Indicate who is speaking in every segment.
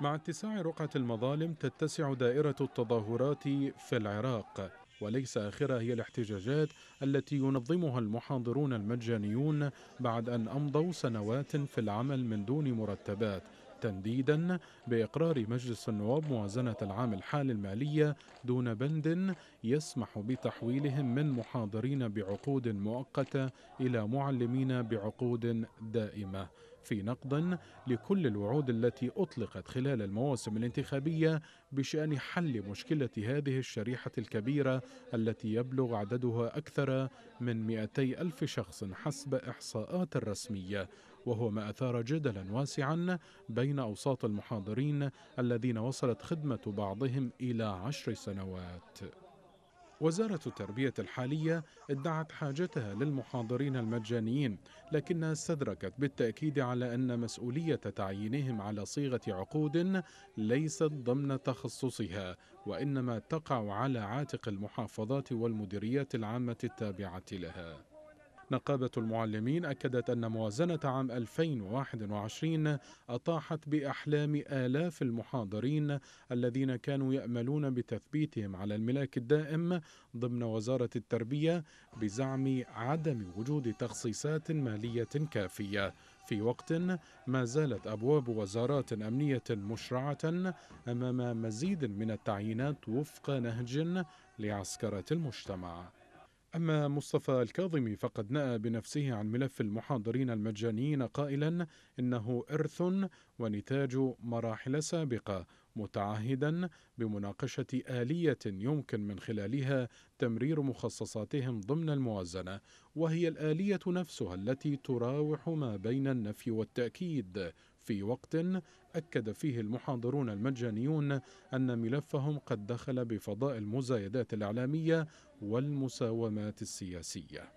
Speaker 1: مع اتساع رقعة المظالم تتسع دائرة التظاهرات في العراق وليس آخرها هي الاحتجاجات التي ينظمها المحاضرون المجانيون بعد أن أمضوا سنوات في العمل من دون مرتبات تنديدا بإقرار مجلس النواب موازنة العام الحالي المالية دون بند يسمح بتحويلهم من محاضرين بعقود مؤقتة إلى معلمين بعقود دائمة في نقد لكل الوعود التي اطلقت خلال المواسم الانتخابيه بشان حل مشكله هذه الشريحه الكبيره التي يبلغ عددها اكثر من 200 الف شخص حسب احصاءات رسميه وهو ما اثار جدلا واسعا بين اوساط المحاضرين الذين وصلت خدمه بعضهم الى عشر سنوات وزارة التربية الحالية ادعت حاجتها للمحاضرين المجانيين لكنها استدركت بالتأكيد على أن مسؤولية تعيينهم على صيغة عقود ليست ضمن تخصصها وإنما تقع على عاتق المحافظات والمديريات العامة التابعة لها نقابة المعلمين أكدت أن موازنة عام 2021 أطاحت بأحلام آلاف المحاضرين الذين كانوا يأملون بتثبيتهم على الملاك الدائم ضمن وزارة التربية بزعم عدم وجود تخصيصات مالية كافية في وقت ما زالت ابواب وزارات امنيه مشرعه امام مزيد من التعيينات وفق نهج لعسكره المجتمع أما مصطفى الكاظمي فقد نأى بنفسه عن ملف المحاضرين المجانيين قائلا إنه إرث ونتاج مراحل سابقة متعهدا بمناقشة آلية يمكن من خلالها تمرير مخصصاتهم ضمن الموازنة وهي الآلية نفسها التي تراوح ما بين النفي والتأكيد في وقت أكد فيه المحاضرون المجانيون أن ملفهم قد دخل بفضاء المزايدات الإعلامية والمساومات السياسية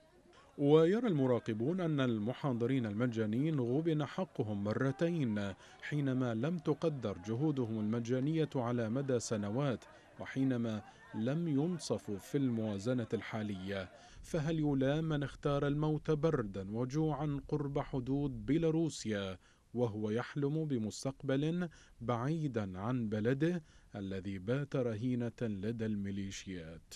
Speaker 1: ويرى المراقبون أن المحاضرين المجانين غبن حقهم مرتين حينما لم تقدر جهودهم المجانية على مدى سنوات وحينما لم ينصفوا في الموازنة الحالية فهل يلام من اختار الموت بردا وجوعا قرب حدود بيلاروسيا وهو يحلم بمستقبل بعيدا عن بلده الذي بات رهينة لدى الميليشيات